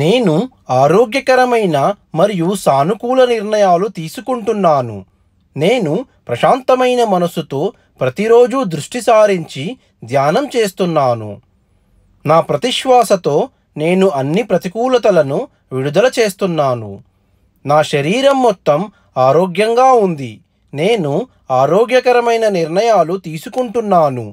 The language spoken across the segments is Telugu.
నేను ఆరోగ్యకరమైన మరియు సానుకూల నిర్ణయాలు తీసుకుంటున్నాను నేను ప్రశాంతమైన మనసుతో ప్రతిరోజు దృష్టి సారించి ధ్యానం చేస్తున్నాను నా ప్రతిశ్వాసతో నేను అన్ని ప్రతికూలతలను విడుదల చేస్తున్నాను నా శరీరం మొత్తం ఆరోగ్యంగా ఉంది నేను ఆరోగ్యకరమైన నిర్ణయాలు తీసుకుంటున్నాను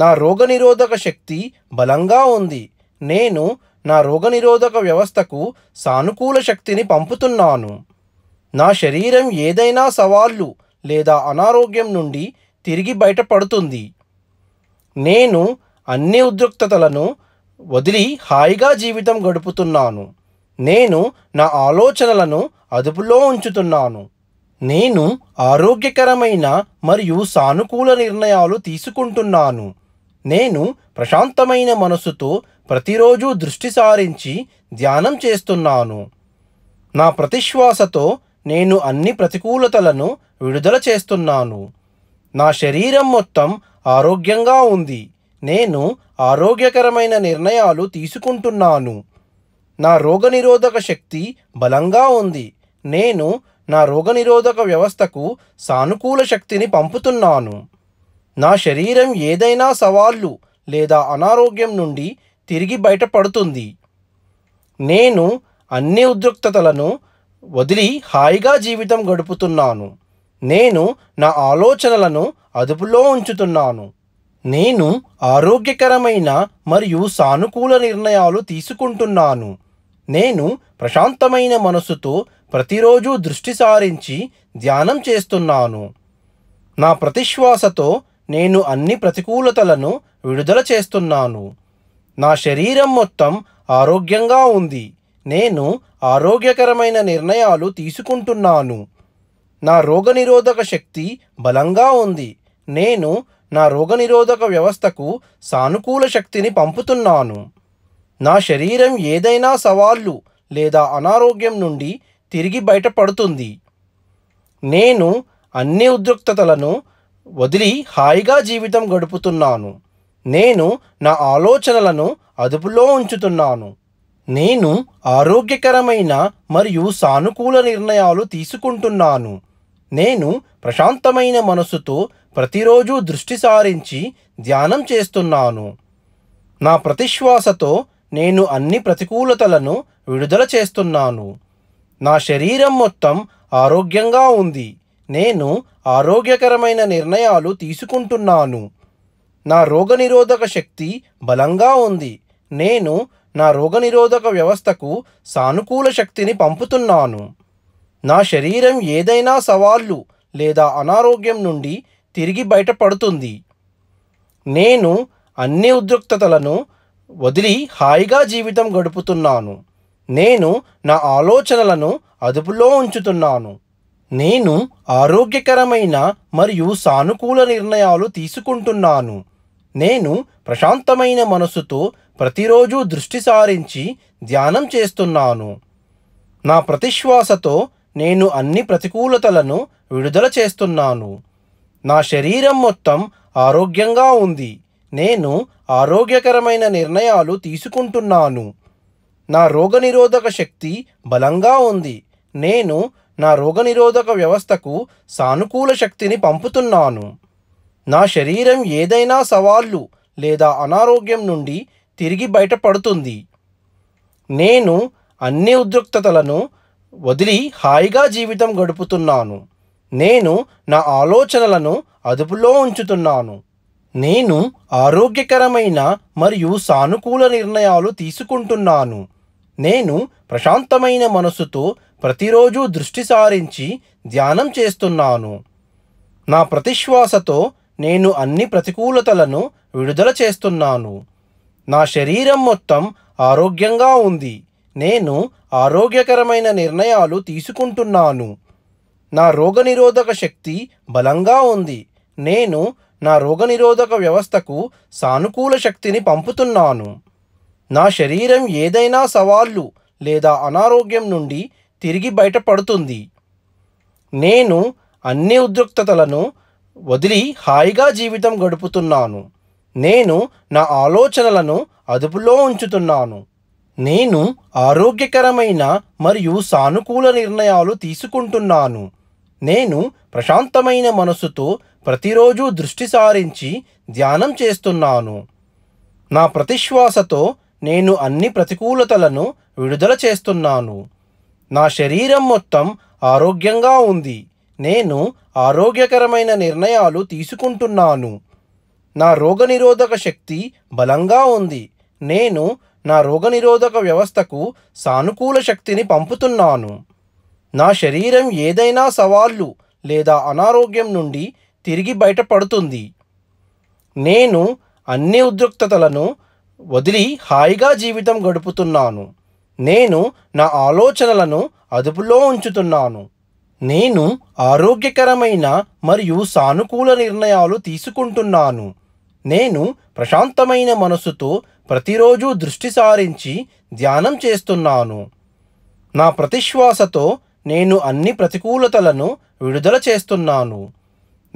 నా రోగనిరోధక శక్తి బలంగా ఉంది నేను నా రోగనిరోధక వ్యవస్థకు సానుకూల శక్తిని పంపుతున్నాను నా శరీరం ఏదైనా సవాళ్ళు లేదా అనారోగ్యం నుండి తిరిగి బయటపడుతుంది నేను అన్ని ఉద్రిక్తతలను వదిలి హాయిగా జీవితం గడుపుతున్నాను నేను నా ఆలోచనలను అదుపులో ఉంచుతున్నాను నేను ఆరోగ్యకరమైన మరియు సానుకూల నిర్ణయాలు తీసుకుంటున్నాను నేను ప్రశాంతమైన మనసుతో ప్రతిరోజు దృష్టి సారించి ధ్యానం చేస్తున్నాను నా ప్రతిశ్వాసతో నేను అన్ని ప్రతికూలతలను విడుదల చేస్తున్నాను నా శరీరం మొత్తం ఆరోగ్యంగా ఉంది నేను ఆరోగ్యకరమైన నిర్ణయాలు తీసుకుంటున్నాను నా రోగనిరోధక శక్తి బలంగా ఉంది నేను నా రోగనిరోధక వ్యవస్థకు సానుకూల శక్తిని పంపుతున్నాను నా శరీరం ఏదైనా సవాళ్ళు లేదా అనారోగ్యం నుండి తిరిగి బయటపడుతుంది నేను అన్ని ఉద్రిక్తతలను వదిలి హాయిగా జీవితం గడుపుతున్నాను నేను నా ఆలోచనలను అదుపులో ఉంచుతున్నాను నేను ఆరోగ్యకరమైన మరియు సానుకూల నిర్ణయాలు తీసుకుంటున్నాను నేను ప్రశాంతమైన మనసుతో ప్రతిరోజు దృష్టి సారించి ధ్యానం చేస్తున్నాను నా ప్రతిశ్వాసతో నేను అన్ని ప్రతికూలతలను విడుదల చేస్తున్నాను నా శరీరం మొత్తం ఆరోగ్యంగా ఉంది నేను ఆరోగ్యకరమైన నిర్ణయాలు తీసుకుంటున్నాను నా రోగనిరోధక శక్తి బలంగా ఉంది నేను నా రోగనిరోధక వ్యవస్థకు సానుకూల శక్తిని పంపుతున్నాను నా శరీరం ఏదైనా సవాళ్ళు లేదా అనారోగ్యం నుండి తిరిగి బయటపడుతుంది నేను అన్ని ఉద్రిక్తతలను వదిలి హాయిగా జీవితం గడుపుతున్నాను నేను నా ఆలోచనలను అదుపులో ఉంచుతున్నాను నేను ఆరోగ్యకరమైన మరియు సానుకూల నిర్ణయాలు తీసుకుంటున్నాను నేను ప్రశాంతమైన మనసుతో ప్రతిరోజు దృష్టి సారించి ధ్యానం చేస్తున్నాను నా ప్రతిశ్వాసతో నేను అన్ని ప్రతికూలతలను విడుదల చేస్తున్నాను నా శరీరం మొత్తం ఆరోగ్యంగా ఉంది నేను ఆరోగ్యకరమైన నిర్ణయాలు తీసుకుంటున్నాను నా రోగనిరోధక శక్తి బలంగా ఉంది నేను నా రోగనిరోధక వ్యవస్థకు సానుకూల శక్తిని పంపుతున్నాను నా శరీరం ఏదైనా సవాళ్ళు లేదా అనారోగ్యం నుండి తిరిగి బయటపడుతుంది నేను అన్ని ఉద్రిక్తతలను వదిలి హాయిగా జీవితం గడుపుతున్నాను నేను నా ఆలోచనలను అదుపులో ఉంచుతున్నాను నేను ఆరోగ్యకరమైన మరియు సానుకూల నిర్ణయాలు తీసుకుంటున్నాను నేను ప్రశాంతమైన మనసుతో ప్రతిరోజు దృష్టి సారించి ధ్యానం చేస్తున్నాను నా ప్రతిశ్వాసతో నేను అన్ని ప్రతికూలతలను విడుదల చేస్తున్నాను నా శరీరం మొత్తం ఆరోగ్యంగా ఉంది నేను ఆరోగ్యకరమైన నిర్ణయాలు తీసుకుంటున్నాను నా రోగనిరోధక శక్తి బలంగా ఉంది నేను నా రోగనిరోధక వ్యవస్థకు సానుకూల శక్తిని పంపుతున్నాను నా శరీరం ఏదైనా సవాళ్ళు లేదా అనారోగ్యం నుండి తిరిగి బయటపడుతుంది నేను అన్ని ఉద్రిక్తతలను వదిలి హాయిగా జీవితం గడుపుతున్నాను నేను నా ఆలోచనలను అదుపులో ఉంచుతున్నాను నేను ఆరోగ్యకరమైన మరియు సానుకూల నిర్ణయాలు తీసుకుంటున్నాను నేను ప్రశాంతమైన మనసుతో ప్రతిరోజు దృష్టి సారించి ధ్యానం చేస్తున్నాను నా ప్రతిశ్వాసతో నేను అన్ని ప్రతికూలతలను విడుదల చేస్తున్నాను నా శరీరం మొత్తం ఆరోగ్యంగా ఉంది నేను ఆరోగ్యకరమైన నిర్ణయాలు తీసుకుంటున్నాను నా రోగనిరోధక శక్తి బలంగా ఉంది నేను నా రోగనిరోధక వ్యవస్థకు సానుకూల శక్తిని పంపుతున్నాను నా శరీరం ఏదైనా సవాళ్ళు లేదా అనారోగ్యం నుండి తిరిగి బయటపడుతుంది నేను అన్ని ఉద్రిక్తతలను వదిలి హాయిగా జీవితం గడుపుతున్నాను నేను నా ఆలోచనలను అదుపులో ఉంచుతున్నాను నేను ఆరోగ్యకరమైన మరియు సానుకూల నిర్ణయాలు తీసుకుంటున్నాను నేను ప్రశాంతమైన మనసుతో ప్రతిరోజు దృష్టి సారించి ధ్యానం చేస్తున్నాను నా ప్రతిశ్వాసతో నేను అన్ని ప్రతికూలతలను విడుదల చేస్తున్నాను నా శరీరం మొత్తం ఆరోగ్యంగా ఉంది నేను ఆరోగ్యకరమైన నిర్ణయాలు తీసుకుంటున్నాను నా రోగనిరోధక శక్తి బలంగా ఉంది నేను నా రోగనిరోధక వ్యవస్థకు సానుకూల శక్తిని పంపుతున్నాను నా శరీరం ఏదైనా సవాళ్ళు లేదా అనారోగ్యం నుండి తిరిగి బయటపడుతుంది నేను అన్ని ఉద్రిక్తతలను వదిలి హాయిగా జీవితం గడుపుతున్నాను నేను నా ఆలోచనలను అదుపులో ఉంచుతున్నాను నేను ఆరోగ్యకరమైన మరియు సానుకూల నిర్ణయాలు తీసుకుంటున్నాను నేను ప్రశాంతమైన మనసుతో ప్రతిరోజు దృష్టి సారించి ధ్యానం చేస్తున్నాను నా ప్రతిశ్వాసతో నేను అన్ని ప్రతికూలతలను విడుదల చేస్తున్నాను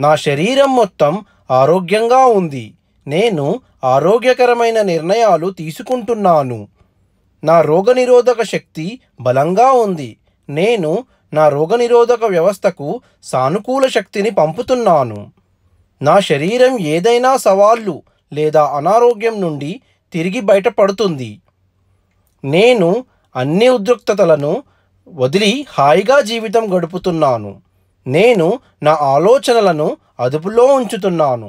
నా శరీరం మొత్తం ఆరోగ్యంగా ఉంది నేను ఆరోగ్యకరమైన నిర్ణయాలు తీసుకుంటున్నాను నా రోగనిరోధక శక్తి బలంగా ఉంది నేను నా రోగనిరోధక వ్యవస్థకు సానుకూల శక్తిని పంపుతున్నాను నా శరీరం ఏదైనా సవాళ్ళు లేదా అనారోగ్యం నుండి తిరిగి బయటపడుతుంది నేను అన్ని ఉద్రిక్తతలను వదిలి హాయిగా జీవితం గడుపుతున్నాను నేను నా ఆలోచనలను అదుపులో ఉంచుతున్నాను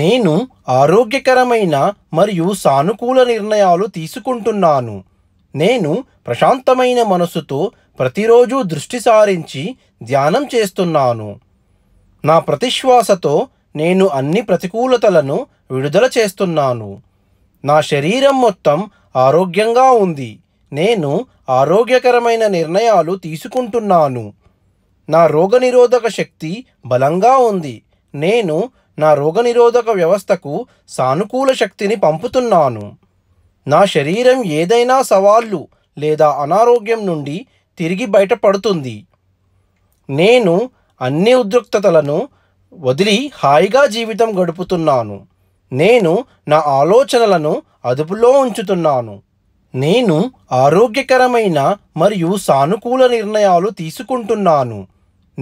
నేను ఆరోగ్యకరమైన మరియు సానుకూల నిర్ణయాలు తీసుకుంటున్నాను నేను ప్రశాంతమైన మనసుతో ప్రతిరోజు దృష్టి సారించి ధ్యానం చేస్తున్నాను నా ప్రతిశ్వాసతో నేను అన్ని ప్రతికూలతలను విడుదల చేస్తున్నాను నా శరీరం మొత్తం ఆరోగ్యంగా ఉంది నేను ఆరోగ్యకరమైన నిర్ణయాలు తీసుకుంటున్నాను నా రోగనిరోధక శక్తి బలంగా ఉంది నేను నా రోగనిరోధక వ్యవస్థకు సానుకూల శక్తిని పంపుతున్నాను నా శరీరం ఏదైనా సవాళ్ళు లేదా అనారోగ్యం నుండి తిరిగి బయటపడుతుంది నేను అన్ని ఉద్రిక్తతలను వదిలి హాయిగా జీవితం గడుపుతున్నాను నేను నా ఆలోచనలను అదుపులో ఉంచుతున్నాను నేను ఆరోగ్యకరమైన మరియు సానుకూల నిర్ణయాలు తీసుకుంటున్నాను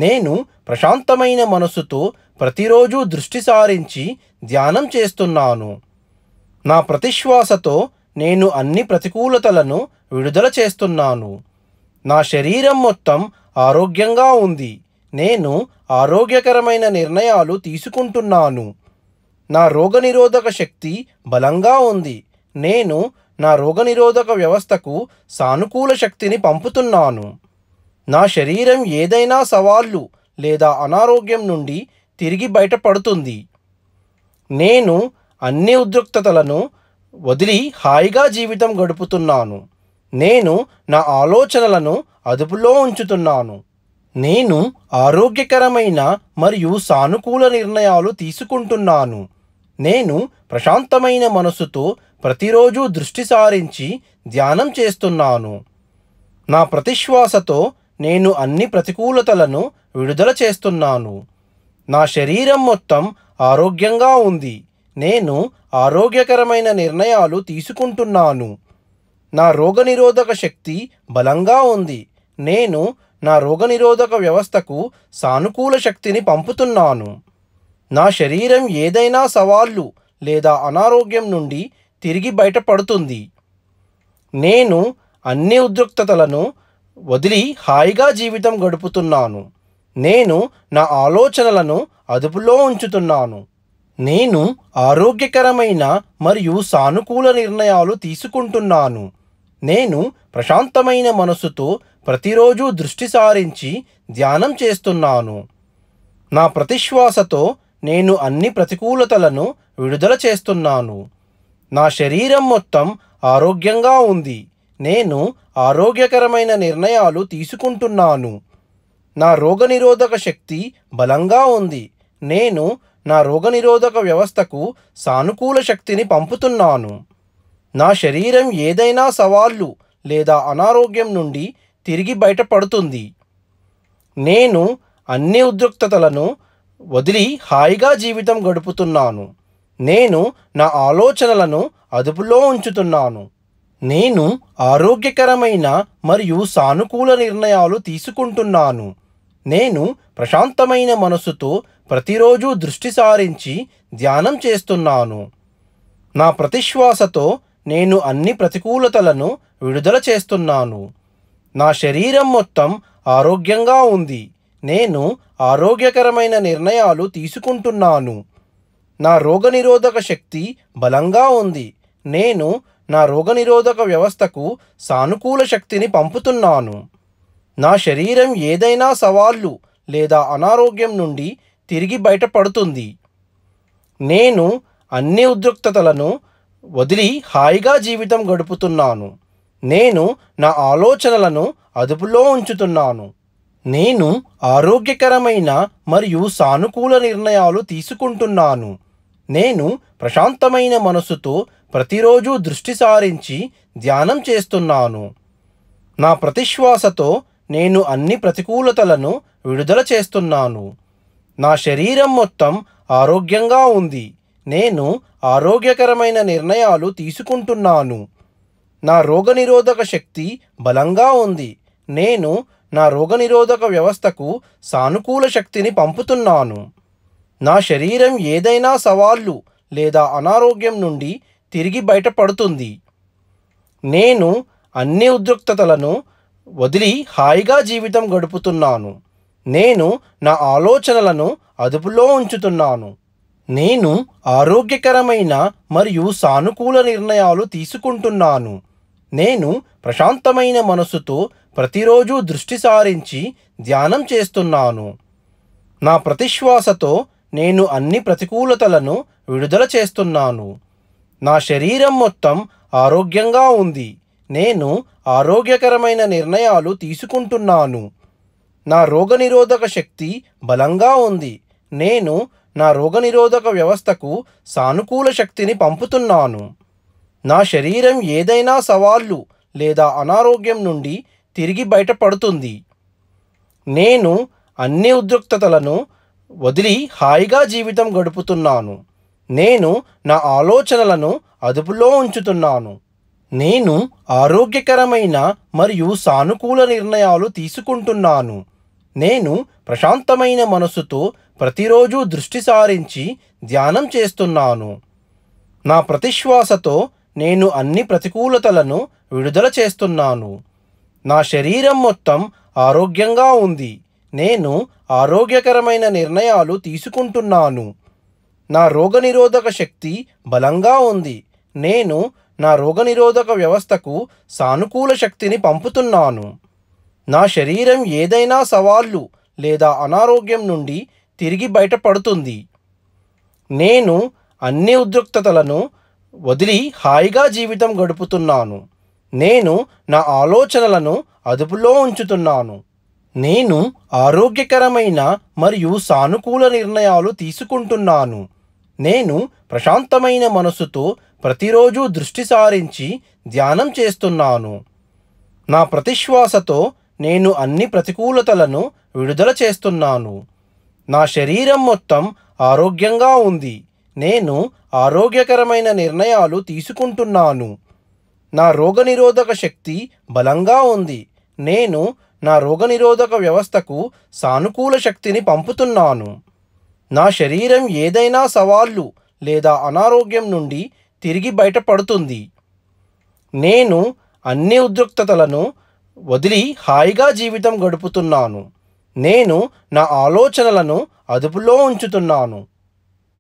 నేను ప్రశాంతమైన మనసుతో ప్రతిరోజు దృష్టి సారించి ధ్యానం చేస్తున్నాను నా ప్రతిశ్వాసతో నేను అన్ని ప్రతికూలతలను విడుదల చేస్తున్నాను నా శరీరం మొత్తం ఆరోగ్యంగా ఉంది నేను ఆరోగ్యకరమైన నిర్ణయాలు తీసుకుంటున్నాను నా రోగనిరోధక శక్తి బలంగా ఉంది నేను నా రోగనిరోధక వ్యవస్థకు సానుకూల శక్తిని పంపుతున్నాను నా శరీరం ఏదైనా సవాళ్ళు లేదా అనారోగ్యం నుండి తిరిగి బయటపడుతుంది నేను అన్ని ఉద్రిక్తతలను వదిలి హాయిగా జీవితం గడుపుతున్నాను నేను నా ఆలోచనలను అదుపులో ఉంచుతున్నాను నేను ఆరోగ్యకరమైన మరియు సానుకూల నిర్ణయాలు తీసుకుంటున్నాను నేను ప్రశాంతమైన మనసుతో ప్రతిరోజు దృష్టి సారించి ధ్యానం చేస్తున్నాను నా ప్రతిశ్వాసతో నేను అన్ని ప్రతికూలతలను విడుదల చేస్తున్నాను నా శరీరం మొత్తం ఆరోగ్యంగా ఉంది నేను ఆరోగ్యకరమైన నిర్ణయాలు తీసుకుంటున్నాను నా రోగనిరోధక శక్తి బలంగా ఉంది నేను నా రోగనిరోధక వ్యవస్థకు సానుకూల శక్తిని పంపుతున్నాను నా శరీరం ఏదైనా సవాళ్ళు లేదా అనారోగ్యం నుండి తిరిగి బయటపడుతుంది నేను అన్ని ఉద్రిక్తతలను వదిలి హాయిగా జీవితం గడుపుతున్నాను నేను నా ఆలోచనలను అదుపులో ఉంచుతున్నాను నేను ఆరోగ్యకరమైన మరియు సానుకూల నిర్ణయాలు తీసుకుంటున్నాను నేను ప్రశాంతమైన మనసుతో ప్రతిరోజు దృష్టి సారించి ధ్యానం చేస్తున్నాను నా ప్రతిశ్వాసతో నేను అన్ని ప్రతికూలతలను విడుదల చేస్తున్నాను నా శరీరం మొత్తం ఆరోగ్యంగా ఉంది నేను ఆరోగ్యకరమైన నిర్ణయాలు తీసుకుంటున్నాను నా రోగనిరోధక శక్తి బలంగా ఉంది నేను నా రోగనిరోధక వ్యవస్థకు సానుకూల శక్తిని పంపుతున్నాను నా శరీరం ఏదైనా సవాళ్ళు లేదా అనారోగ్యం నుండి తిరిగి బయటపడుతుంది నేను అన్ని ఉద్రిక్తతలను వదిలి హాయిగా జీవితం గడుపుతున్నాను నేను నా ఆలోచనలను అదుపులో ఉంచుతున్నాను నేను ఆరోగ్యకరమైన మరియు సానుకూల నిర్ణయాలు తీసుకుంటున్నాను నేను ప్రశాంతమైన మనసుతో ప్రతిరోజు దృష్టి సారించి ధ్యానం చేస్తున్నాను నా ప్రతిశ్వాసతో నేను అన్ని ప్రతికూలతలను విడుదల చేస్తున్నాను నా శరీరం మొత్తం ఆరోగ్యంగా ఉంది నేను ఆరోగ్యకరమైన నిర్ణయాలు తీసుకుంటున్నాను నా రోగనిరోధక శక్తి బలంగా ఉంది నేను నా రోగనిరోధక వ్యవస్థకు సానుకూల శక్తిని పంపుతున్నాను నా శరీరం ఏదైనా సవాళ్ళు లేదా అనారోగ్యం నుండి తిరిగి బయటపడుతుంది నేను అన్ని ఉద్రిక్తతలను వదిలి హాయిగా జీవితం గడుపుతున్నాను నేను నా ఆలోచనలను అదుపులో ఉంచుతున్నాను నేను ఆరోగ్యకరమైన మరియు సానుకూల నిర్ణయాలు తీసుకుంటున్నాను నేను ప్రశాంతమైన మనసుతో ప్రతిరోజు దృష్టి సారించి ధ్యానం చేస్తున్నాను నా ప్రతిశ్వాసతో నేను అన్ని ప్రతికూలతలను విడుదల చేస్తున్నాను నా శరీరం మొత్తం ఆరోగ్యంగా ఉంది నేను ఆరోగ్యకరమైన నిర్ణయాలు తీసుకుంటున్నాను నా రోగనిరోధక శక్తి బలంగా ఉంది నేను నా రోగనిరోధక వ్యవస్థకు సానుకూల శక్తిని పంపుతున్నాను నా శరీరం ఏదైనా సవాళ్ళు లేదా అనారోగ్యం నుండి తిరిగి బయటపడుతుంది నేను అన్ని ఉద్రిక్తతలను వదిలి హాయిగా జీవితం గడుపుతున్నాను నేను నా ఆలోచనలను అదుపులో ఉంచుతున్నాను నేను ఆరోగ్యకరమైన మరియు సానుకూల నిర్ణయాలు తీసుకుంటున్నాను నేను ప్రశాంతమైన మనసుతో ప్రతిరోజు దృష్టి సారించి ధ్యానం చేస్తున్నాను నా ప్రతిశ్వాసతో నేను అన్ని ప్రతికూలతలను విడుదల చేస్తున్నాను నా శరీరం మొత్తం ఆరోగ్యంగా ఉంది నేను ఆరోగ్యకరమైన నిర్ణయాలు తీసుకుంటున్నాను నా రోగనిరోధక శక్తి బలంగా ఉంది నేను నా రోగనిరోధక వ్యవస్థకు సానుకూల శక్తిని పంపుతున్నాను నా శరీరం ఏదైనా సవాళ్ళు లేదా అనారోగ్యం నుండి తిరిగి బయటపడుతుంది నేను అన్ని ఉద్రిక్తతలను వదిలి హాయిగా జీవితం గడుపుతున్నాను నేను నా ఆలోచనలను అదుపులో ఉంచుతున్నాను నేను ఆరోగ్యకరమైన మరియు సానుకూల నిర్ణయాలు తీసుకుంటున్నాను నేను ప్రశాంతమైన మనసుతో ప్రతిరోజు దృష్టి సారించి ధ్యానం చేస్తున్నాను నా ప్రతిశ్వాసతో నేను అన్ని ప్రతికూలతలను విడుదల చేస్తున్నాను నా శరీరం మొత్తం ఆరోగ్యంగా ఉంది నేను ఆరోగ్యకరమైన నిర్ణయాలు తీసుకుంటున్నాను నా రోగనిరోధక శక్తి బలంగా ఉంది నేను నా రోగనిరోధక వ్యవస్థకు సానుకూల శక్తిని పంపుతున్నాను నా శరీరం ఏదైనా సవాళ్ళు లేదా అనారోగ్యం నుండి తిరిగి బయటపడుతుంది నేను అన్ని ఉద్రిక్తతలను వదిలి హాయిగా జీవితం గడుపుతున్నాను నేను నా ఆలోచనలను అదుపులో ఉంచుతున్నాను నేను ఆరోగ్యకరమైన మరియు సానుకూల నిర్ణయాలు తీసుకుంటున్నాను నేను ప్రశాంతమైన మనసుతో ప్రతిరోజు దృష్టి సారించి ధ్యానం చేస్తున్నాను నా ప్రతిశ్వాసతో నేను అన్ని ప్రతికూలతలను విడుదల చేస్తున్నాను నా శరీరం మొత్తం ఆరోగ్యంగా ఉంది నేను ఆరోగ్యకరమైన నిర్ణయాలు తీసుకుంటున్నాను నా రోగనిరోధక శక్తి బలంగా ఉంది నేను నా రోగనిరోధక వ్యవస్థకు సానుకూల శక్తిని పంపుతున్నాను నా శరీరం ఏదైనా సవాళ్ళు లేదా అనారోగ్యం నుండి తిరిగి బయటపడుతుంది నేను అన్ని ఉద్రిక్తతలను వదిలి హాయిగా జీవితం గడుపుతున్నాను నేను నా ఆలోచనలను అదుపులో ఉంచుతున్నాను